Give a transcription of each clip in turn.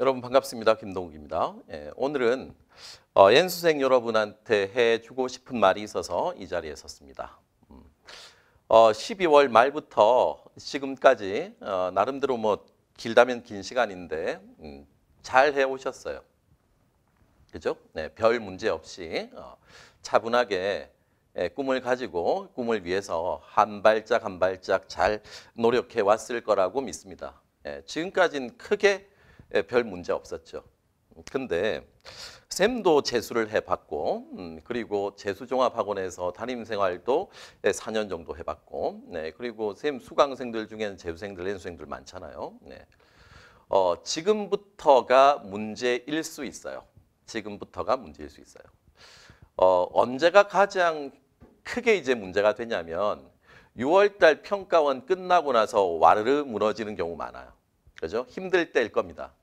여러분 반갑습니다. 김동욱입니다. 예, 오늘은 어, 수생 여러분한테 해주고 싶은 말이 있어서 이 자리에 섰습니다. 음, 어, 12월 말부터 지금까지 어, 나름대로 뭐 길다면 긴 시간인데 음, 잘 해오셨어요. 그죠? 네, 별 문제 없이 어, 차분하게 예, 꿈을 가지고 꿈을 위해서 한 발짝 한 발짝 잘 노력해 왔을 거라고 믿습니다. 예, 지금까지는 크게 예, 별 문제 없었죠. 근데 샘도 재수를 해봤고 음, 그리고 재수종합학원에서 담임생활도 4년 예, 정도 해봤고 네, 그리고 샘 수강생들 중에는 재수생들, 연수생들 많잖아요. 네. 어, 지금부터가 문제일 수 있어요. 지금부터가 문제일 수 있어요. 어, 언제가 가장 크게 이제 문제가 되냐면 6월달 평가원 끝나고 나서 와르르 무너지는 경우 많아요. 그죠? 힘들 때일 겁니다.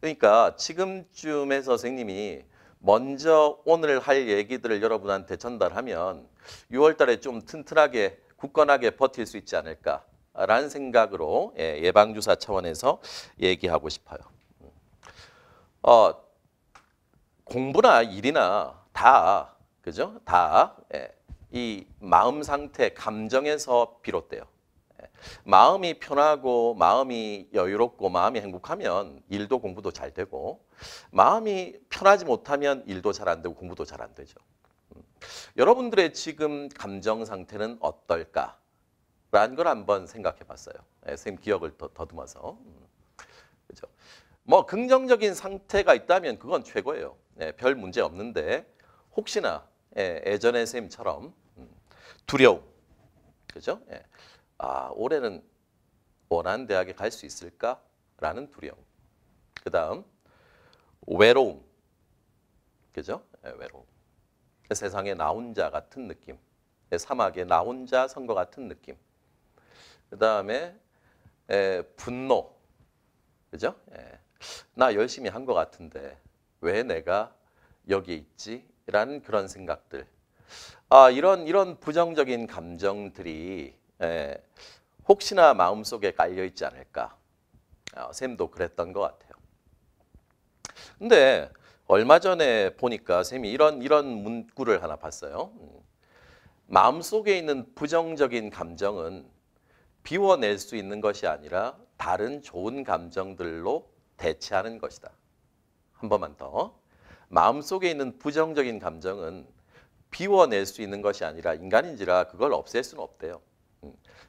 그러니까 지금쯤에 선생님이 먼저 오늘 할 얘기들을 여러분한테 전달하면 6월 달에 좀 튼튼하게 굳건하게 버틸 수 있지 않을까라는 생각으로 예, 예방주사 차원에서 얘기하고 싶어요. 어, 공부나 일이나 다, 그죠? 다, 예, 이 마음 상태, 감정에서 비롯돼요. 마음이 편하고 마음이 여유롭고 마음이 행복하면 일도 공부도 잘 되고 마음이 편하지 못하면 일도 잘 안 되고 공부도 잘 안 되죠. 음. 여러분들의 지금 감정 상태는 어떨까? 라는 걸 한번 생각해 봤어요. 예, 선생님 기억을 더, 듬어서 음. 그죠? 뭐 긍정적인 상태가 있다면 그건 최고예요. 예, 별 문제 없는데 혹시나 예, 예전에 선생님처럼 음, 두려움. 그죠? 예. 아, 올해는 원하는 대학에 갈 수 있을까라는 두려움. 그 다음, 외로움. 그죠? 네, 외로움. 세상에 나 혼자 같은 느낌. 사막에 나 혼자 선것 같은 느낌. 그 다음에 에, 예, 분노. 그죠? 예. 나 열심히 한 것 같은데 왜 내가 여기에 있지? 라는 그런 생각들. 아, 이런, 이런 부정적인 감정들이 에, 예, 혹시나 마음속에 깔려 있지 않을까. 어, 샘도 그랬던 것 같아요. 근데 얼마 전에 보니까 쌤이 이런 이런 문구를 하나 봤어요. 음, 마음속에 있는 부정적인 감정은 비워낼 수 있는 것이 아니라 다른 좋은 감정들로 대체하는 것이다. 한 번만 더. 마음속에 있는 부정적인 감정은 비워낼 수 있는 것이 아니라 인간인지라 그걸 없앨 수는 없대요.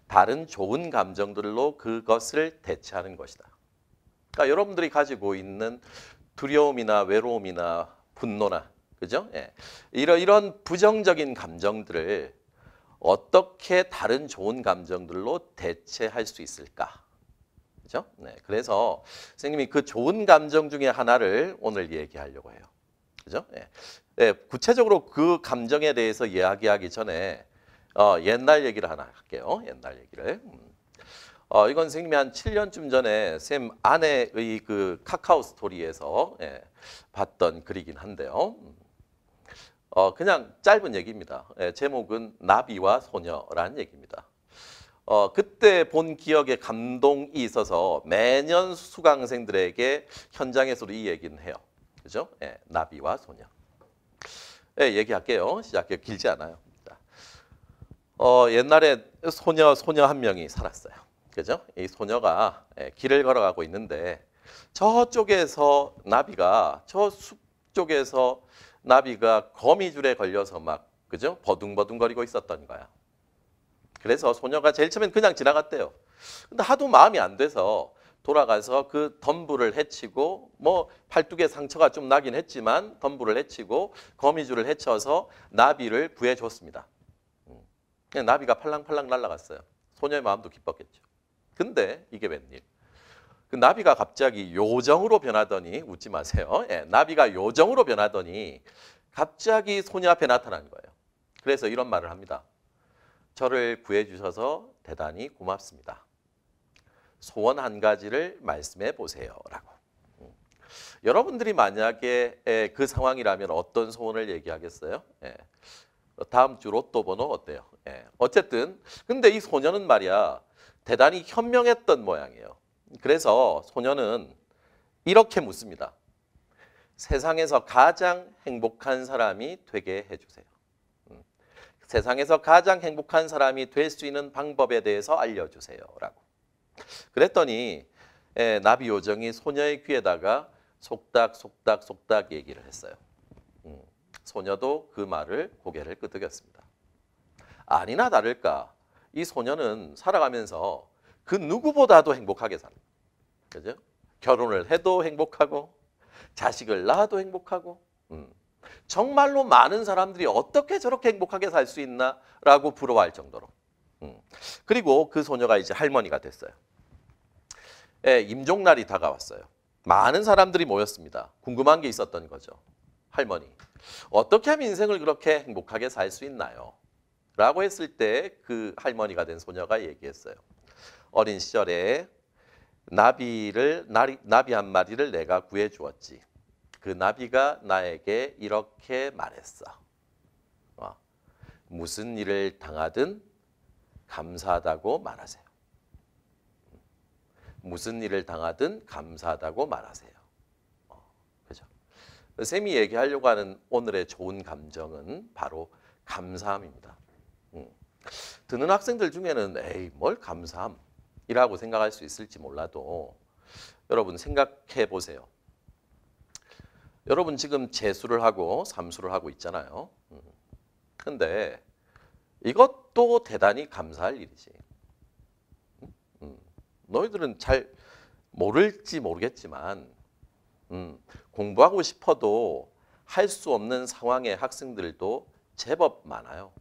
다른 좋은 감정들로 그것을 대체하는 것이다. 그러니까 여러분들이 가지고 있는 두려움이나 외로움이나 분노나 그죠? 예. 이런 이런 부정적인 감정들을 어떻게 다른 좋은 감정들로 대체할 수 있을까? 그죠? 네. 그래서 선생님이 그 좋은 감정 중에 하나를 오늘 얘기하려고 해요. 그죠? 예. 예. 구체적으로 그 감정에 대해서 이야기하기 전에 어, 옛날 얘기를 하나 할게요. 옛날 얘기를. 음. 어, 이건 선생님이 한 7년쯤 전에 쌤 아내의 그 카카오 스토리에서 예, 봤던 글이긴 한데요. 음. 어, 그냥 짧은 얘기입니다. 예, 제목은 나비와 소녀라는 얘기입니다. 어, 그때 본 기억에 감동이 있어서 매년 수강생들에게 현장에서도 이 얘기는 해요. 그죠? 예, 나비와 소녀. 예, 얘기할게요. 시작해 길지 않아요. 어, 옛날에 소녀 소녀 한 명이 살았어요. 그죠? 이 소녀가 예, 길을 걸어가고 있는데 저쪽에서 나비가 저 숲 쪽에서 나비가 거미줄에 걸려서 막 그죠? 버둥버둥거리고 있었던 거야. 그래서 소녀가 제일 처음엔 그냥 지나갔대요. 근데 하도 마음이 안 돼서 돌아가서 그 덤불을 해치고 뭐 팔뚝에 상처가 좀 나긴 했지만 덤불을 해치고 거미줄을 해쳐서 나비를 구해줬습니다. 그냥 나비가 팔랑팔랑 날아갔어요. 소녀의 마음도 기뻤겠죠. 근데 이게 웬일? 그 나비가 갑자기 요정으로 변하더니 웃지 마세요. 예, 나비가 요정으로 변하더니 갑자기 소녀 앞에 나타난 거예요. 그래서 이런 말을 합니다. 저를 구해 주셔서 대단히 고맙습니다. 소원 한 가지를 말씀해 보세요라고. 음. 여러분들이 만약에 그 상황이라면 어떤 소원을 얘기하겠어요? 예, 다음 주 로또 번호 어때요? 예. 어쨌든 근데 이 소녀는 말이야 대단히 현명했던 모양이에요. 그래서 소녀는 이렇게 묻습니다. 세상에서 가장 행복한 사람이 되게 해주세요. 음. 세상에서 가장 행복한 사람이 될 수 있는 방법에 대해서 알려주세요. 라고. 그랬더니 예, 나비 요정이 소녀의 귀에다가 속닥 속닥 속닥 얘기를 했어요. 소녀도 그 말을 고개를 끄덕였습니다. 아니나 다를까 이 소녀는 살아가면서 그 누구보다도 행복하게 사는 그죠? 결혼을 해도 행복하고 자식을 낳아도 행복하고 음. 정말로 많은 사람들이 어떻게 저렇게 행복하게 살 수 있나라고 부러워할 정도로 음. 그리고 그 소녀가 이제 할머니가 됐어요. 예, 임종날이 다가왔어요. 많은 사람들이 모였습니다. 궁금한 게 있었던 거죠. 할머니 어떻게 하면 인생을 그렇게 행복하게 살 수 있나요? 라고 했을 때 그 할머니가 된 소녀가 얘기했어요. 어린 시절에 나비를 나비 한 마리를 내가 구해 주었지. 그 나비가 나에게 이렇게 말했어. 어, 무슨 일을 당하든 감사하다고 말하세요. 무슨 일을 당하든 감사하다고 말하세요. 쌤이 얘기하려고 하는 오늘의 좋은 감정은 바로 감사함입니다. 듣는 음. 학생들 중에는 에이 뭘 감사함이라고 생각할 수 있을지 몰라도 여러분 생각해 보세요. 여러분 지금 재수를 하고 삼수를 하고 있잖아요. 음. 근데 이것도 대단히 감사할 일이지. 음? 너희들은 잘 모를지 모르겠지만 음, 공부하고 싶어도 할 수 없는 상황의 학생들도 제법 많아요.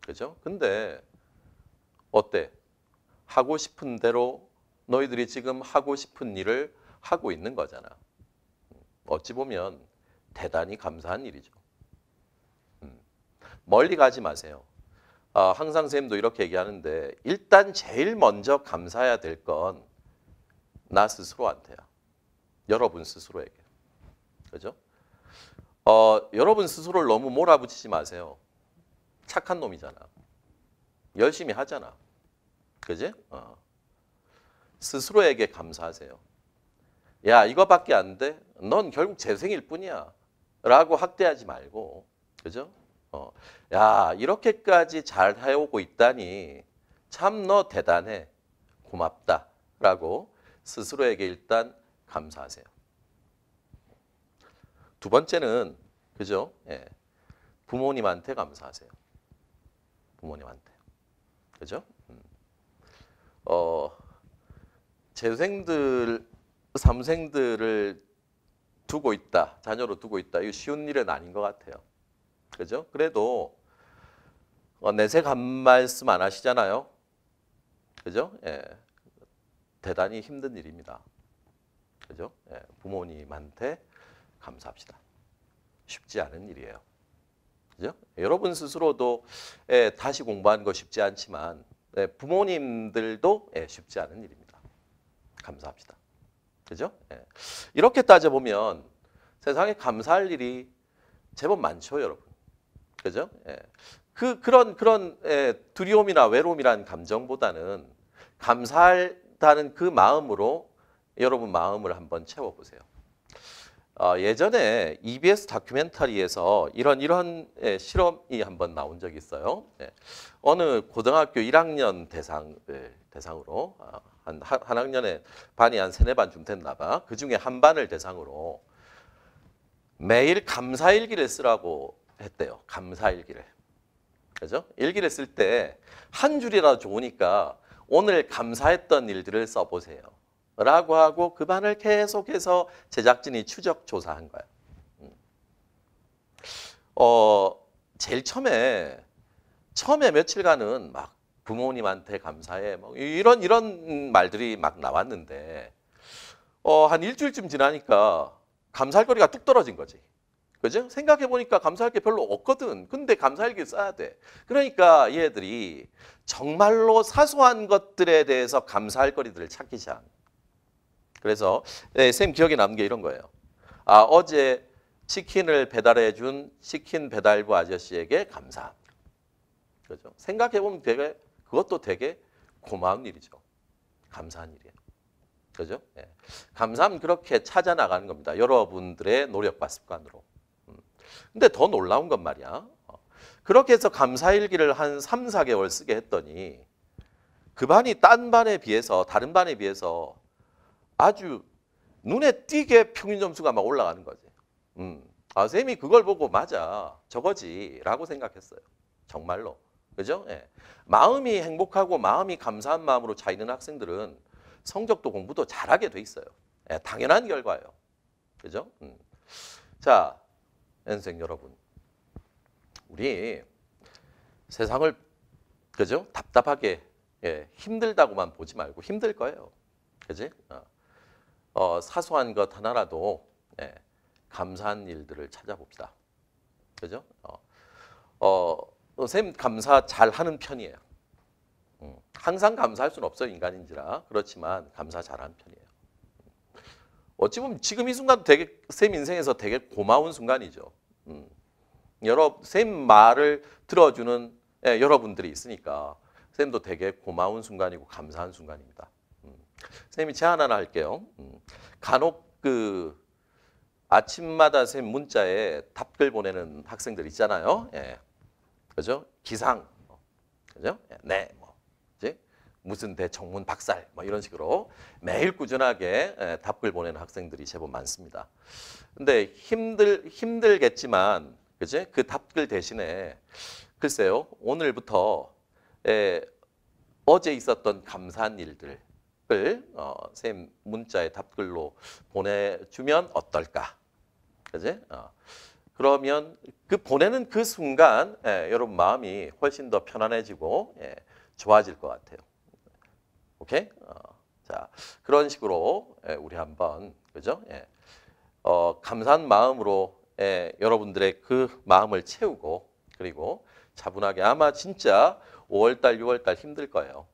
그죠? 근데 어때? 하고 싶은 대로 너희들이 지금 하고 싶은 일을 하고 있는 거잖아. 음, 어찌 보면 대단히 감사한 일이죠. 음, 멀리 가지 마세요. 아, 항상 쌤도 이렇게 얘기하는데 일단 제일 먼저 감사해야 될 건 나 스스로한테야. 여러분 스스로에게. 그죠? 어, 여러분 스스로를 너무 몰아붙이지 마세요. 착한 놈이잖아. 열심히 하잖아. 그지? 어. 스스로에게 감사하세요. 야, 이거밖에 안 돼? 넌 결국 재생일 뿐이야. 라고 학대하지 말고. 그죠? 어. 야, 이렇게까지 잘 해오고 있다니. 참 너 대단해. 고맙다. 라고 스스로에게 일단 감사하세요. 두 번째는 그죠? 예. 부모님한테 감사하세요. 부모님한테. 그죠? 음. 어, 재생들, 삼생들을 두고 있다, 자녀로 두고 있다. 이 쉬운 일은 아닌 것 같아요. 그죠? 그래도 어, 내색 한 말씀 안 하시잖아요. 그죠? 예. 대단히 힘든 일입니다. 그죠? 예, 부모님한테 감사합시다. 쉽지 않은 일이에요. 그죠? 여러분 스스로도 예, 다시 공부하거 쉽지 않지만 예, 부모님들도 예, 쉽지 않은 일입니다. 감사합시다. 그죠? 예. 이렇게 따져보면 세상에 감사할 일이 제법 많죠, 여러분. 그죠? 예. 그 그런 그런 두려움이나 외로움이란 감정보다는 감사하다는 그 마음으로 여러분 마음을 한번 채워보세요. 어, 예전에 EBS 다큐멘터리에서 이런 이런 예, 실험이 한번 나온 적이 있어요. 예. 어느 고등학교 1학년 대상 예, 대상으로 아, 한, 한 학년에 반이 한 세네 반쯤 됐나 봐. 그 중에 한 반을 대상으로 매일 감사일기를 쓰라고 했대요. 감사일기를. 그죠? 일기를 쓸 때 한 줄이라도 좋으니까 오늘 감사했던 일들을 써보세요. 라고 하고 그 반을 계속해서 제작진이 추적 조사한 거야. 음. 어, 제일 처음에, 처음에 며칠간은 막 부모님한테 감사해. 뭐 이런, 이런 말들이 막 나왔는데, 어, 한 일주일쯤 지나니까 감사할 거리가 뚝 떨어진 거지. 그죠? 생각해보니까 감사할 게 별로 없거든. 근데 감사할 게 써야 돼. 그러니까 얘들이 정말로 사소한 것들에 대해서 감사할 거리들을 찾기 시작한 그래서 네, 선생님 기억에 남는 게 이런 거예요. 아, 어제 치킨을 배달해 준 치킨 배달부 아저씨에게 감사합니다. 그죠? 생각해 보면 되게 그것도 되게 고마운 일이죠. 감사한 일이에요. 그죠? 네. 감사함 그렇게 찾아 나가는 겁니다. 여러분들의 노력과 습관으로. 음. 근데 더 놀라운 건 말이야. 어. 그렇게 해서 감사일기를 한 3, 4개월 쓰게 했더니 그 반이 딴 반에 비해서 다른 반에 비해서 아주 눈에 띄게 평균 점수가 막 올라가는 거지. 음. 아, 쌤이 그걸 보고 맞아. 저거지. 라고 생각했어요. 정말로. 그죠? 예. 마음이 행복하고 마음이 감사한 마음으로 차 있는 학생들은 성적도 공부도 잘하게 돼 있어요. 예, 당연한 결과예요. 그죠? 음. 자, 연생 여러분. 우리 세상을 그죠? 답답하게 예, 힘들다고만 보지 말고 힘들 거예요. 그지? 어. 어, 사소한 것 하나라도 네, 감사한 일들을 찾아봅시다. 그죠? 어, 어, 쌤 감사 잘 하는 편이에요. 음, 항상 감사할 수는 없어요. 인간인지라. 그렇지만 감사 잘하는 편이에요. 어찌 보면 지금 이 순간도 되게 쌤 인생에서 되게 고마운 순간이죠. 음, 여러 쌤 말을 들어주는 예, 여러분들이 있으니까 쌤도 되게 고마운 순간이고 감사한 순간입니다. 선생님이 제안 하나 할게요. 음, 간혹 그 아침마다 선생님 문자에 답글 보내는 학생들 있잖아요. 예. 그죠? 기상. 그죠? 예, 네. 뭐. 이제 무슨 대정문 박살. 뭐 이런 식으로 매일 꾸준하게 예, 답글 보내는 학생들이 제법 많습니다. 근데 힘들, 힘들겠지만, 그지? 그 답글 대신에, 글쎄요, 오늘부터, 예, 어제 있었던 감사한 일들, 답글 어, 쌤 문자에 답글로 보내주면 어떨까? 그지? 어. 그러면 그 보내는 그 순간 예, 여러분 마음이 훨씬 더 편안해지고 예, 좋아질 것 같아요. 오케이? 어, 자 그런 식으로 예, 우리 한번 그죠? 예, 어, 감사한 마음으로 예, 여러분들의 그 마음을 채우고 그리고 차분하게 아마 진짜 5월달, 6월달 힘들 거예요.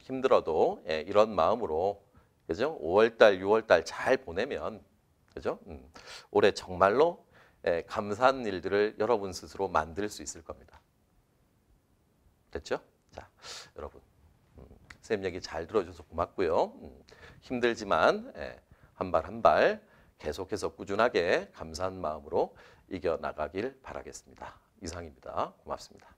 힘들어도 예, 이런 마음으로 그죠? 5월달, 6월달 잘 보내면 그죠? 음, 올해 정말로 예, 감사한 일들을 여러분 스스로 만들 수 있을 겁니다. 됐죠? 자, 여러분 음, 쌤 얘기 잘 들어줘서 고맙고요. 음, 힘들지만 예, 한발 한 발 계속해서 꾸준하게 감사한 마음으로 이겨나가길 바라겠습니다. 이상입니다. 고맙습니다.